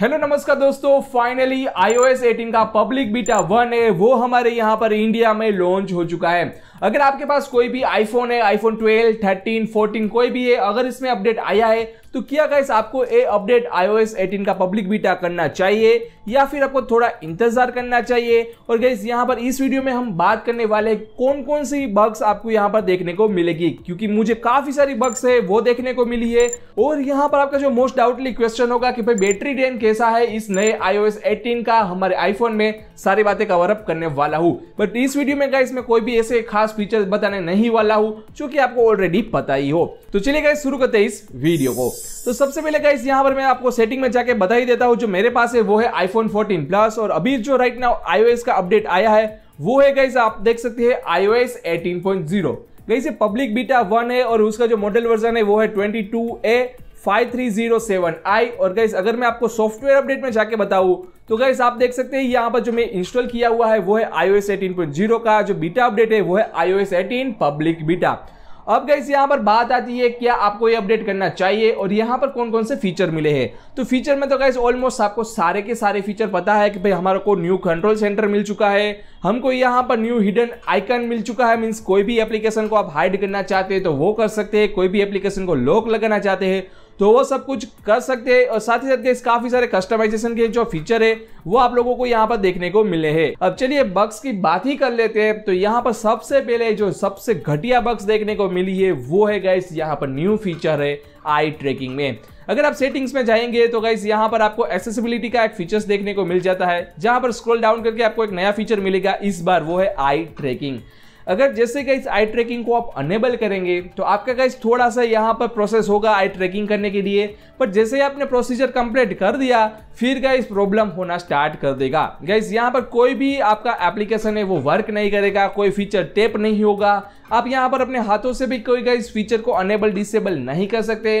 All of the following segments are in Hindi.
हेलो नमस्कार दोस्तों फाइनली आईओएस 18 का पब्लिक बीटा वन है वो हमारे यहाँ पर इंडिया में लॉन्च हो चुका है अगर आपके पास कोई भी आईफोन है आईफोन 12, 13, 14 कोई भी है अगर इसमें अपडेट आया है तो क्या गाइस आपको ये अपडेट iOS 18 का पब्लिक बीटा करना चाहिए या फिर आपको थोड़ा इंतजार करना चाहिए और गाइस यहाँ पर इस वीडियो में हम बात करने वाले कौन कौन सी बग्स आपको यहाँ पर देखने को मिलेगी क्योंकि मुझे काफी सारी बग्स है वो देखने को मिली है और यहाँ पर आपका जो मोस्ट डाउटली क्वेश्चन होगा कि भाई बैटरी ड्रेन कैसा है इस नए आईओ एस का हमारे आईफोन में सारी बातें कवरअप करने वाला हूँ बट इस वीडियो में गाइस में कोई भी ऐसे खास खास फीचर बताने नहीं वाला हूँ चूंकि आपको ऑलरेडी पता ही हो तो चलिए गाइस शुरू करते हैं इस वीडियो को तो सबसे पहले गाइस यहाँ पर मैं आपको सेटिंग में जाके बता ही देता हूँ जो मेरे पास है वो है आईफोन फोर्टीन प्लस और अभी जो राइट नाउ आईओएस का अपडेट आया है वो है गाइस आप देख सकते हैं iOS eighteen point zero public beta one है और उसका जो मॉडल वर्जन है वो है ट्वेंटी 22A 5307i आई और गाइस अगर मैं आपको सॉफ्टवेयर अपडेट में जाके बताऊं तो गाइस आप देख सकते हैं यहाँ पर जो मैं इंस्टॉल किया हुआ है वो है iOS 18.0 का जो बीटा अपडेट है वो है iOS 18 पब्लिक बीटा अब गाइस यहाँ पर बात आती है क्या आपको ये अपडेट करना चाहिए और यहाँ पर कौन कौन से फीचर मिले हैं तो फीचर में तो गाइस ऑलमोस्ट आपको सारे के सारे फीचर पता है कि भाई हमारे को न्यू कंट्रोल सेंटर मिल चुका है हमको यहाँ पर न्यू हिडन आइकन मिल चुका है मीन्स कोई भी एप्लीकेशन को आप हाइड करना चाहते हैं तो वो कर सकते हैं कोई भी एप्लीकेशन को लॉक लगाना चाहते हैं तो वो सब कुछ कर सकते हैं और साथ ही साथ इस काफी सारे कस्टमाइजेशन के जो फीचर है वो आप लोगों को यहाँ पर देखने को मिले हैं अब चलिए बक्स की बात ही कर लेते हैं तो यहाँ पर सबसे पहले जो सबसे घटिया बक्स देखने को मिली है वो है गैस यहाँ पर न्यू फीचर है आई ट्रैकिंग में अगर आप सेटिंग्स में जाएंगे तो गाइस यहाँ पर आपको एसेसिबिलिटी का एक फीचर्स देखने को मिल जाता है जहां पर स्क्रॉल डाउन करके आपको एक नया फीचर मिलेगा इस बार वो है आई ट्रैकिंग अगर जैसे गाइस आई ट्रैकिंग को आप अनेबल करेंगे तो आपका गाइस थोड़ा सा यहाँ पर प्रोसेस होगा आई ट्रैकिंग करने के लिए पर जैसे ही आपने प्रोसीजर कंप्लीट कर दिया फिर गाइस प्रॉब्लम होना स्टार्ट कर देगा गाइस यहाँ पर कोई भी आपका एप्लीकेशन है वो वर्क नहीं करेगा कोई फीचर टेप नहीं होगा आप यहाँ पर अपने हाथों से भी कोई गाइस फीचर को अनेबल डिसेबल नहीं कर सकते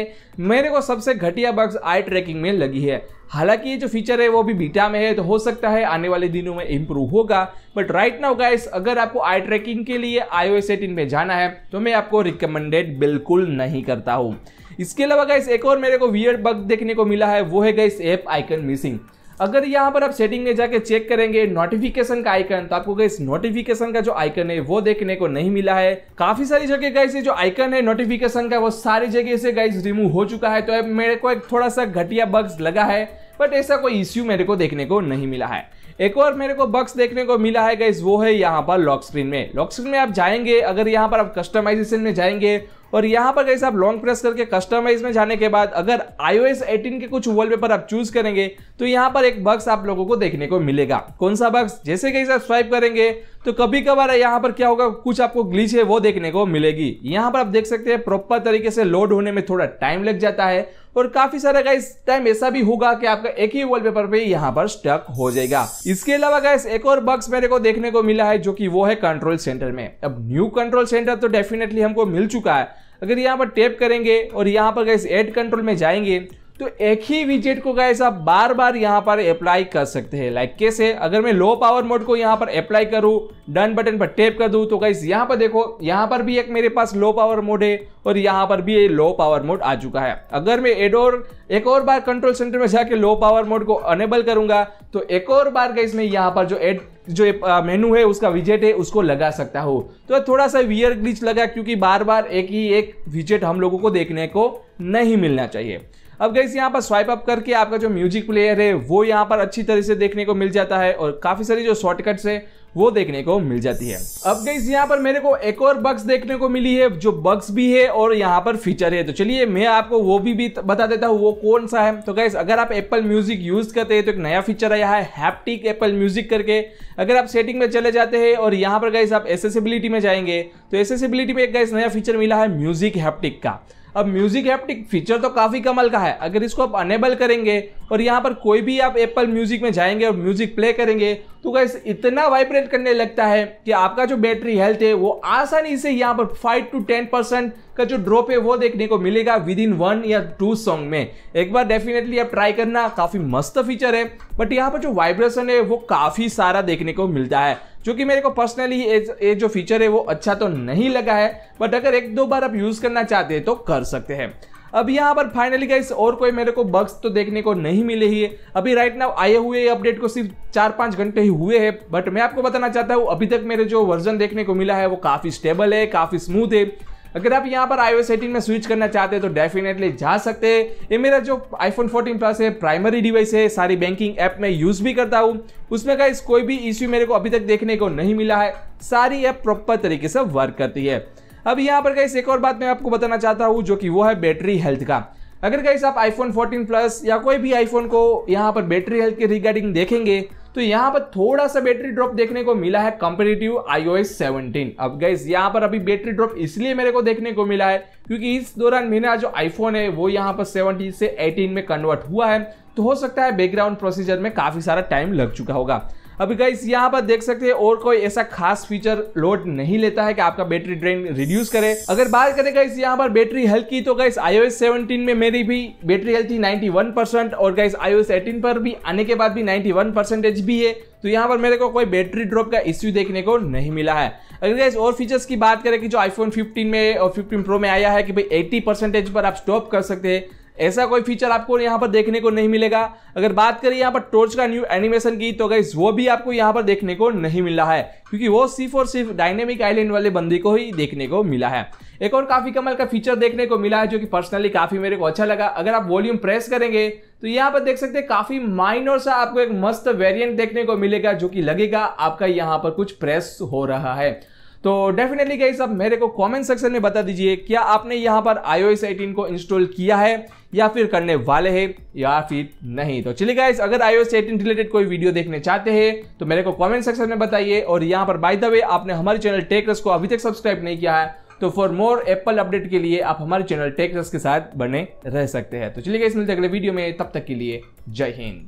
मेरे को सबसे घटिया बग्स आई ट्रैकिंग में लगी है हालांकि ये जो फीचर है वो भी बीटा में है तो हो सकता है आने वाले दिनों में इम्प्रूव होगा बट राइट नाउ गाइस अगर आपको आई ट्रैकिंग के लिए iOS 18 में जाना है तो मैं आपको रिकमेंडेड बिल्कुल नहीं करता हूँ इसके अलावा गाइस एक और मेरे को वियर बग देखने को मिला है वो है गाइस ऐप आइकन मिसिंग अगर यहाँ पर आप सेटिंग में जाके चेक करेंगे नोटिफिकेशन का आइकन तो आपको गैस नोटिफिकेशन का जो आइकन है वो देखने को नहीं मिला है काफी सारी जगह गैस ये जो आइकन है नोटिफिकेशन का वो सारी जगह से गैस रिमूव हो चुका है तो मेरे को एक थोड़ा सा घटिया बग्स लगा है बट ऐसा कोई इश्यू मेरे को देखने को नहीं मिला है एक और मेरे को बक्स देखने को मिला है गाइज वो है यहाँ पर लॉक स्क्रीन में लॉक स्क्रीन में आप जाएंगे अगर यहाँ पर आप कस्टमाइजेशन में जाएंगे और यहाँ पर गाइस आप लॉन्ग प्रेस करके कस्टमाइज में जाने के बाद अगर iOS 18 के कुछ वॉलपेपर आप चूज करेंगे तो यहाँ पर एक बक्स आप लोगों को देखने को मिलेगा कौन सा बक्स जैसे गाइस आप स्वाइप करेंगे तो कभी कभार यहाँ पर क्या होगा कुछ आपको ग्लीच है वो देखने को मिलेगी यहाँ पर आप देख सकते हैं प्रॉपर तरीके से लोड होने में थोड़ा टाइम लग जाता है और काफी सारा गाइस टाइम ऐसा भी होगा कि आपका एक ही वॉलपेपर पे यहाँ पर स्टक हो जाएगा इसके अलावा गाइस एक और बग्स मेरे को देखने को मिला है जो कि वो है कंट्रोल सेंटर में अब न्यू कंट्रोल सेंटर तो डेफिनेटली हमको मिल चुका है अगर यहाँ पर टेप करेंगे और यहाँ पर गैस एड कंट्रोल में जाएंगे तो एक ही विजेट को गाइस आप बार बार यहाँ पर अप्लाई कर सकते हैं लाइक कैसे अगर मैं लो पावर मोड को यहाँ पर अप्लाई करूँ डन बटन पर टैप कर दूँ तो गाइस यहाँ पर देखो यहाँ पर भी एक मेरे पास लो पावर मोड है और यहाँ पर भी ये लो पावर मोड आ चुका है अगर मैं एडोर एक और बार कंट्रोल सेंटर में जाके लो पावर मोड को अनेबल करूंगा तो एक और बार गाइस मैं यहाँ पर जो एड जो मेनू है उसका विजेट है उसको लगा सकता हूँ तो थोड़ा सा वियर ग्लिच लगा क्योंकि बार बार एक ही एक विजेट हम लोगों को देखने को नहीं मिलना चाहिए अब गाइस यहाँ पर स्वाइप अप करके आपका जो म्यूजिक प्लेयर है वो यहाँ पर अच्छी तरह से देखने को मिल जाता है और काफी सारी जो शॉर्टकट्स है वो देखने को मिल जाती है अब गई यहाँ पर मेरे को एक और बग्स देखने को मिली है जो बग्स भी है और यहाँ पर फीचर है तो चलिए मैं आपको वो भी, भी बता देता हूँ वो कौन सा है तो गैस अगर आप एप्पल म्यूजिक यूज करते हैं तो एक नया फीचर आया है हैप्टिक एप्पल म्यूजिक करके अगर आप सेटिंग में चले जाते हैं और यहाँ पर गैस आप एसेसिबिलिटी में जाएंगे तो एसेसिबिलिटी में एक गैस नया फीचर मिला है म्यूजिक हैप्टिक का अब म्यूजिक एप्टिक फीचर तो काफ़ी कमल का है अगर इसको आप अनेबल करेंगे और यहाँ पर कोई भी आप एप्पल म्यूजिक में जाएंगे और म्यूजिक प्ले करेंगे तो गैस इतना वाइब्रेट करने लगता है कि आपका जो बैटरी हेल्थ है वो आसानी से यहाँ पर फाइव टू टेन परसेंट का जो ड्रॉप है वो देखने को मिलेगा विद इन वन या टू सॉन्ग में एक बार डेफिनेटली आप ट्राई करना काफ़ी मस्त फीचर है बट यहाँ पर जो वाइब्रेशन है वो काफ़ी सारा देखने को मिलता है जो कि मेरे को पर्सनली ये जो फीचर है वो अच्छा तो नहीं लगा है बट अगर एक दो बार आप यूज़ करना चाहते हैं तो कर सकते हैं अब यहाँ पर फाइनली गाइस और कोई मेरे को बग्स तो देखने को नहीं मिले ही है अभी राइट नाउ आए हुए अपडेट को सिर्फ चार पाँच घंटे ही हुए हैं बट मैं आपको बताना चाहता हूँ अभी तक मेरे जो वर्जन देखने को मिला है वो काफ़ी स्टेबल है काफ़ी स्मूथ है अगर आप यहाँ पर आईओ सेटिंग में स्विच करना चाहते हैं तो डेफिनेटली जा सकते हैं ये मेरा जो आईफोन 14 प्लस है प्राइमरी डिवाइस है सारी बैंकिंग ऐप में यूज़ भी करता हूँ उसमें का कोई भी इश्यू मेरे को अभी तक देखने को नहीं मिला है सारी ऐप प्रॉपर तरीके से वर्क करती है अब यहाँ पर कैसे एक और बात मैं आपको बताना चाहता हूँ जो कि वो है बैटरी हेल्थ का अगर कैसे आप आईफोन 14 प्लस या कोई भी आईफोन को यहाँ पर बैटरी हेल्थ के रिगार्डिंग देखेंगे तो यहाँ पर थोड़ा सा बैटरी ड्रॉप देखने को मिला है कंपेरेटिव आईओएस 17 अब गैस यहाँ पर अभी बैटरी ड्रॉप इसलिए मेरे को देखने को मिला है क्योंकि इस दौरान मेरा जो आईफोन है वो यहाँ पर 17 से 18 में कन्वर्ट हुआ है तो हो सकता है बैकग्राउंड प्रोसीजर में काफ़ी सारा टाइम लग चुका होगा अभी गाइस यहाँ पर देख सकते हैं और कोई ऐसा खास फीचर लोड नहीं लेता है कि आपका बैटरी ड्रेन रिड्यूस करे अगर बात करें गाइस यहाँ पर बैटरी हेल्थ की तो गाइस आईओएस 17 में मेरी भी बैटरी हेल्थ थी 91 परसेंट और गाइस आईओएस 18 पर भी आने के बाद भी 91 परसेंटेज भी है तो यहाँ पर मेरे को कोई बैटरी ड्रॉप का इश्यू देखने को नहीं मिला है अगर गाइस और फीचर्स की बात करें कि जो आईफोन 15 में और 15 प्रो में आया है कि भाई 80 परसेंटेज पर आप स्टॉप कर सकते हैं ऐसा कोई फीचर आपको यहाँ पर देखने को नहीं मिलेगा अगर बात करें यहाँ पर टोर्च का न्यू एनिमेशन की तो गाइज वो भी आपको यहाँ पर देखने को नहीं मिला है क्योंकि वो सिर्फ और सिर्फ डायनेमिक आइलैंड वाले बंदी को ही देखने को मिला है एक और काफी कमल का फीचर देखने को मिला है जो कि पर्सनली काफी मेरे को अच्छा लगा अगर आप वॉल्यूम प्रेस करेंगे तो यहाँ पर देख सकते हैं काफी माइनर सा आपको एक मस्त वेरिएंट देखने को मिलेगा जो कि लगेगा आपका यहाँ पर कुछ प्रेस हो रहा है तो डेफिनेटली गाइस आप मेरे को कमेंट सेक्शन में बता दीजिए क्या आपने यहाँ पर आईओ एस को इंस्टॉल किया है या फिर करने वाले हैं या फिर नहीं तो चलिए गाइस अगर आईओ एस रिलेटेड कोई वीडियो देखने चाहते हैं तो मेरे को कमेंट सेक्शन में बताइए और यहाँ पर बाय द वे आपने हमारे चैनल टेकरस को अभी तक सब्सक्राइब नहीं किया है तो फॉर मोर एप्पल अपडेट के लिए आप हमारे चैनल टेकरस के साथ बने रह सकते हैं तो चलिए गाइस मिलते अगले वीडियो में तब तक के लिए जय हिंद